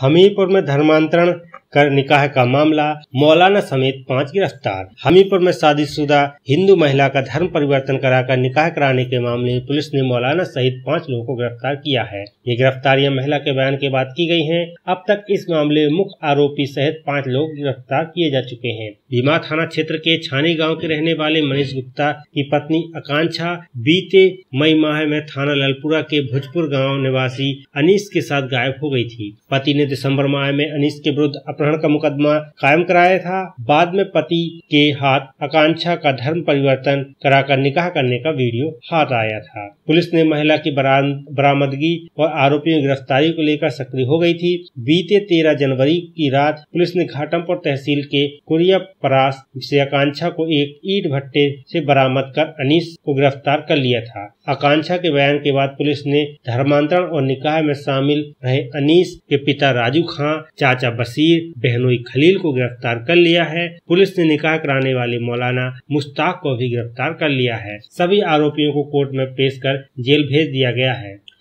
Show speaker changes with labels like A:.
A: हमीरपुर में धर्मांतरण कर निकाह का मामला मौलाना समेत पांच गिरफ्तार हमीरपुर में शादीशुदा हिंदू महिला का धर्म परिवर्तन कराकर निकाह कराने के मामले में पुलिस ने मौलाना सहित पांच लोगों को गिरफ्तार किया है ये गिरफ्तारियां महिला के बयान के बाद की गई हैं अब तक इस मामले में मुख्य आरोपी सहित पांच लोग गिरफ्तार किए जा चुके हैं भीमा थाना क्षेत्र के छानी गाँव के रहने वाले मनीष गुप्ता की पत्नी आकांक्षा बीते मई माह में थाना ललपुरा के भोजपुर गाँव निवासी अनिश के साथ गायब हो गयी थी पति ने ने दिसंबर माह में अनीस के विरुद्ध अपहरण का मुकदमा कायम कराया था बाद में पति के हाथ आकांक्षा का धर्म परिवर्तन कराकर निकाह करने का वीडियो हाथ आया था पुलिस ने महिला की बरामदगी और आरोपियों की गिरफ्तारी को लेकर सक्रिय हो गई थी बीते तेरह जनवरी की रात पुलिस ने घाटमपुर तहसील के कुरिया परास से आकांक्षा को एक ईट भट्टे से बरामद कर अनीस को गिरफ्तार कर लिया था आकांक्षा के बयान के बाद पुलिस ने धर्मांतरण और निकाह में शामिल रहे अनीस के पिता राजू खां चाचा बसीर बहनोई खलील को गिरफ्तार कर लिया है पुलिस ने निकाह कराने वाले मौलाना मुश्ताक को भी गिरफ्तार कर लिया है सभी आरोपियों को कोर्ट में पेश कर जेल भेज दिया गया है